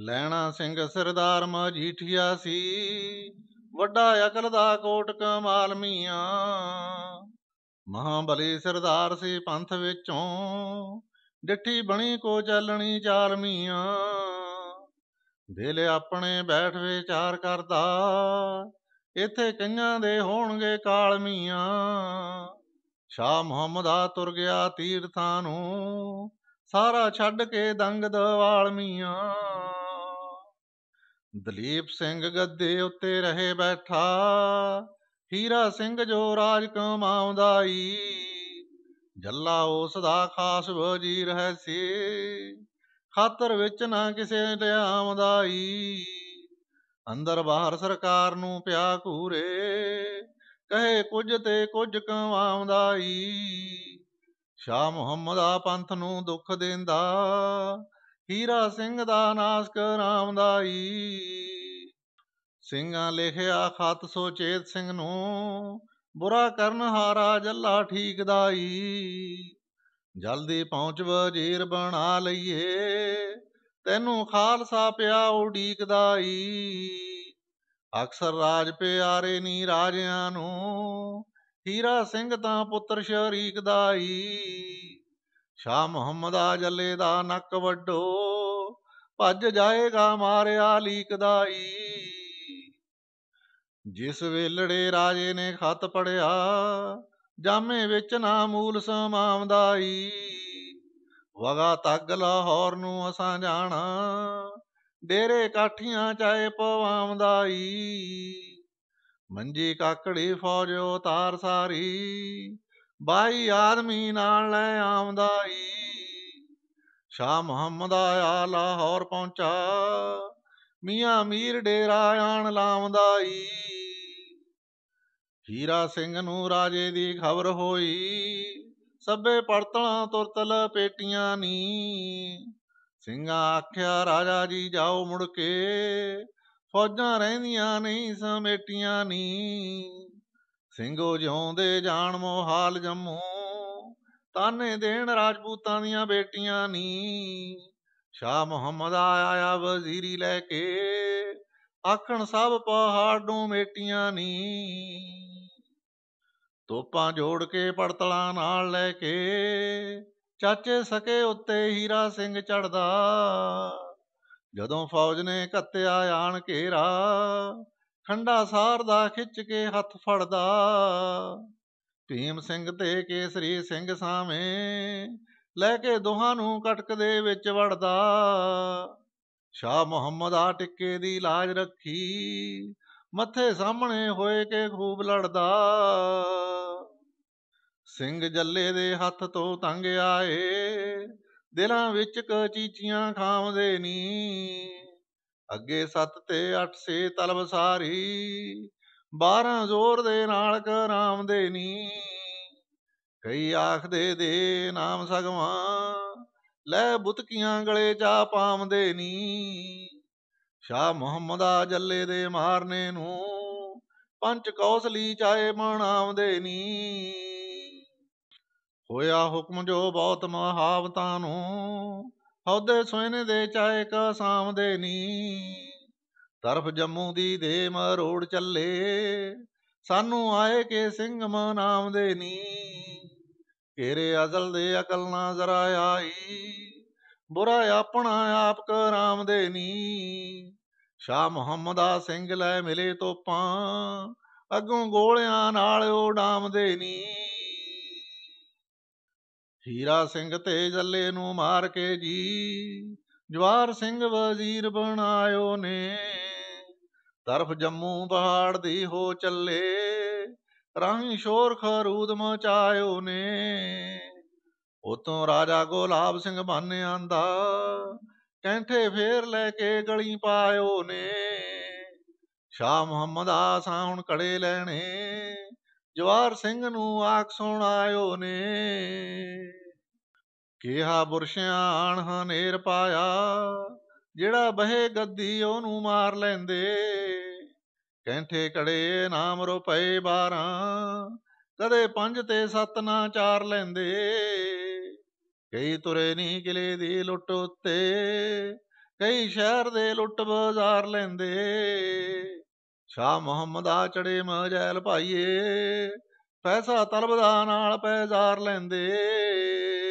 ਲੈਣਾ ਸਿੰਘ ਸਰਦਾਰ ਮਜੀਠੀਆ ਸੀ ਵੱਡਾ ਅਕਲ ਦਾ ਕੋਟ ਕਮਾਲ ਮੀਆਂ ਮਹਾਬਲੀ ਸਰਦਾਰ ਸੀ ਪੰਥ ਵਿੱਚੋਂ ਡਿੱਠੀ ਬਣੀ ਕੋ ਚੱਲਣੀ ਚਾਲ ਮੀਆਂ ਦਿਲ ਆਪਣੇ ਬੈਠ ਵਿਚਾਰ ਕਰਦਾ ਇੱਥੇ ਕਈਆਂ ਦੇ ਹੋਣਗੇ ਕਾਲ ਮੀਆਂ ਸ਼ਾ ਮੁਹੰਮਦ ਆ ਤੁਰ ਗਿਆ ਤੀਰਥਾਂ ਨੂੰ ਸਾਰਾ ਛੱਡ ਕੇ ਦੰਗ ਦਵਾਲ ਮੀਆਂ ਦਲੀਪ ਸਿੰਘ ਗੱਦੇ ਉੱਤੇ ਰਹੇ ਬੈਠਾ ਹੀਰਾ ਸਿੰਘ ਜੋ ਰਾਜ ਕਮਾਉਂਦਾ ਈ ਜੱਲਾ ਉਸ ਦਾ ਖਾਸ ਵਜ਼ੀਰ ਹੈ ਸੀ ਖਾਤਰ ਵਿੱਚ ਨਾ ਕਿਸੇ ਲਿਆਉਂਦਾ ਈ ਅੰਦਰ ਬਾਹਰ ਸਰਕਾਰ ਨੂੰ ਪਿਆ ਘੂਰੇ ਕਹੇ ਕੁਝ ਤੇ ਕੁਝ ਕਮਾਉਂਦਾ ਈ ਸ਼ਾ ਮੁਹੰਮਦ ਆ ਪੰਥ ਨੂੰ ਦੁੱਖ ਦਿੰਦਾ ਹੀਰਾ ਸਿੰਘ ਦਾ ਨਾਸਕ ਰਾਮਦਾਈ ਸਿੰਘਾਂ ਲਿਖਿਆ ਖਤ ਸੋ ਚੇਤ ਸਿੰਘ ਨੂੰ ਬੁਰਾ ਕਰਨ ਹਾਰਾ ਜੱਲਾ ਠੀਕ ਦਾਈ ਜਲਦੀ ਪਹੁੰਚ ਵਜ਼ੀਰ ਬਣਾ ਲਈਏ ਤੈਨੂੰ ਖਾਲਸਾ ਪਿਆ ਉਡੀਕ ਦਾਈ ਅਕਸਰ ਰਾਜ ਪਿਆਰੇ ਨੀ ਰਾਜਿਆਂ ਨੂੰ ਹੀਰਾ ਸਿੰਘ ਤਾਂ ਪੁੱਤਰ ਸ਼ਰੀਕ ਦਾਈ ਸ਼ਾ ਮੁਹੰਮਦ ਆ ਜੱਲੇ ਦਾ ਨੱਕ ਵੱਡੋ ਭੱਜ ਜਾਏਗਾ ਮਾਰਿਆ ਲੀਕ ਜਿਸ ਵੇਲੜੇ ਰਾਜੇ ਨੇ ਖਤ ਪੜਿਆ ਜਾਮੇ ਵਿੱਚ ਨਾ ਮੂਲ ਸਮਾਮਦਾਈ ਵਗਾ ਤੱਗ ਲਾਹੌਰ ਨੂੰ ਅਸਾਂ ਜਾਣਾ ਡੇਰੇ ਕਾਠੀਆਂ ਚਾਏ ਪਵਾਮਦਾਈ ਮੰਜੀ ਕਾਕੜੀ ਫੌਜ ਉਤਾਰ ਸਾਰੀ ਬਾਈ ਆਦਮੀ ਨਾਲ ਲੈ ਆਉਂਦਾ ਈ ਸ਼ਾ ਮੁਹੰਮਦ ਆਇਆ ਲਾਹੌਰ ਪਹੁੰਚਾ ਮੀਆਂ ਮੀਰ ਡੇਰਾ ਆਣ ਲਾਉਂਦਾ ਈ ਹੀਰਾ ਸਿੰਘ ਨੂੰ ਰਾਜੇ ਦੀ ਖਬਰ ਹੋਈ ਸੱਬੇ ਪੜਤਲਾਂ ਤੁਰਤਲ ਪੇਟੀਆਂ ਨੀ ਸਿੰਘਾ ਆਖਿਆ ਰਾਜਾ ਜੀ ਜਾਓ ਮੁੜ ਕੇ ਫੌਜਾਂ ਰਹਿੰਦੀਆਂ ਨਹੀਂ ਸਮੇਟੀਆਂ ਨੀ ਸਿੰਘੋ ਜਿਉਂਦੇ ਜਾਣ ਮੋਹਾਲ ਜੰਮੂ ਤਾਨੇ ਦੇਣ ਰਾਜਪੂਤਾਂ ਦੀਆਂ ਬੇਟੀਆਂ ਨੀ ਸ਼ਾ ਮੁਹੰਮਦ ਆਇਆ ਵਜ਼ੀਰੀ ਲੈ ਕੇ ਆਖਣ ਸਭ ਪਹਾੜੋਂ ਮੇਟੀਆਂ ਨੀ ਤੋਪਾਂ ਜੋੜ ਕੇ ਪੜਤਲਾ ਨਾਲ ਲੈ ਕੇ ਚਾਚੇ ਸਕੇ ਉੱਤੇ ਹੀਰਾ ਸਿੰਘ ਚੜਦਾ ਜਦੋਂ ਫੌਜ ਨੇ ਕੱਤਿਆ ਆਣ ਘੇਰਾ ਖੰਡਾ ਸਾਰ ਦਾ ਖਿੱਚ ਕੇ ਹੱਥ ਫੜਦਾ ਭੀਮ ਸਿੰਘ ਤੇ ਕੇਸਰੀ ਸਿੰਘ ਸਾਵੇਂ ਲੈ ਕੇ ਦੋਹਾਂ ਨੂੰ ਕਟਕ ਦੇ ਵਿੱਚ ਵੜਦਾ ਸ਼ਾ ਮੁਹੰਮਦ ਆ ਟਿੱਕੇ ਦੀ ਲਾਜ ਰੱਖੀ ਮੱਥੇ ਸਾਹਮਣੇ ਹੋਏ ਕੇ ਖੂਬ ਲੜਦਾ ਸਿੰਘ ਜੱਲੇ ਦੇ ਹੱਥ ਤੋਂ ਤੰਗ ਆਏ ਦਿਲਾਂ ਵਿੱਚ ਕਚੀਚੀਆਂ ਖਾਉਂਦੇ ਨੀ ਅੱਗੇ 7 ਤੇ 8 ਸੇ ਤਲਬ ਸਾਰੀ 12 ਜ਼ੋਰ ਦੇ ਨਾਲ ਕਰਾਮ ਦੇ ਨੀ ਕਈ ਆਖਦੇ ਦੇ ਨਾਮ ਸਗਵਾ ਲੈ ਬੁਤਕੀਆਂ ਗਲੇ ਚਾ ਦੇ ਨੀ ਸ਼ਾ ਮੁਹੰਮਦਾ ਜੱਲੇ ਦੇ ਮਾਰਨੇ ਨੂੰ ਪੰਜ ਕੌਸਲੀ ਚਾਏ ਦੇ ਨੀ ਹੋਇਆ ਹੁਕਮ ਜੋ ਬਹੁਤ ਮਹਾਵਤਾਂ ਨੂੰ ਹੌਦੇ ਸੋਹਣੇ ਦੇ ਚਾਏ ਕਾ ਸਾਮ ਦੇ ਨੀ ਤਰਫ ਜੰਮੂ ਦੀ ਦੇ ਮਰੋੜ ਚੱਲੇ ਸਾਨੂੰ ਆਏ ਕੇ ਸਿੰਘ ਨਾਮ ਦੇ ਨੀ ਕੇਰੇ ਅਜ਼ਲ ਦੇ ਅਕਲ ਨਾ ਜ਼ਰਾ ਆਈ ਬੁਰਾ ਆਪਣਾ ਆਪ ਕਾ ਰਾਮ ਦੇ ਨੀ ਸ਼ਾ ਮੁਹੰਮਦਾ ਸਿੰਘ ਲੈ ਮਿਲੇ ਤੋਪਾਂ ਅੱਗੋਂ ਗੋਲਿਆਂ ਨਾਲ ਉਹ ਡਾਮ ਦੇ ਨੀ ਹੀਰਾ ਸਿੰਘ ਤੇ ਜੱਲੇ ਨੂੰ ਮਾਰ ਕੇ ਜੀ ਜਵਾਰ ਸਿੰਘ ਵਜ਼ੀਰ ਬਣਾਇਓ ਨੇ ਤਰਫ ਜੰਮੂ ਪਹਾੜ ਦੀ ਹੋ ਚੱਲੇ ਰਾਹੀਂ ਸ਼ੋਰ ਖਰੂਦ ਮਚਾਇਓ ਨੇ ਉਤੋਂ ਰਾਜਾ ਗੋਲਾਬ ਸਿੰਘ ਬੰਨ ਆਂਦਾ ਕੈਂਠੇ ਫੇਰ ਲੈ ਕੇ ਗਲੀ ਪਾਇਓ ਨੇ ਸ਼ਾ ਮੁਹੰਮਦ ਆਸਾ ਹੁਣ ਕੜੇ ਲੈਣੇ ਜਵਾਰ ਸਿੰਘ ਨੂੰ ਆਖ ਸੁਣਾਇਓ ਨੇ ਕਿਹਾ ਬੁਰਸ਼ਿਆਣ ਹਨੇਰ ਪਾਇਆ ਜਿਹੜਾ ਬਹੇ ਗੱਦੀ ਉਹਨੂੰ ਮਾਰ ਲੈਂਦੇ ਕਹਿੰਥੇ ਕੜੇ ਨਾਮ ਰੁਪਏ 12 ਕਦੇ ਪੰਜ ਤੇ ਸੱਤ ਨਾ ਚਾਰ ਲੈਂਦੇ ਕਈ ਤੁਰੇ ਨਹੀਂ ਕਿਲੇ ਦੀ ਲੁੱਟ ਉੱਤੇ ਕਈ ਸ਼ਹਿਰ ਦੇ ਲੁੱਟ ਬਾਜ਼ਾਰ ਲੈਂਦੇ ਸ਼ਾ ਮੁਹੰਮਦ ਆ ਚੜੇ ਮਜੈਲ ਭਾਈਏ ਪੈਸਾ ਤਲਬਦਾ ਨਾਲ ਪੈਜ਼ਾਰ ਲੈਂਦੇ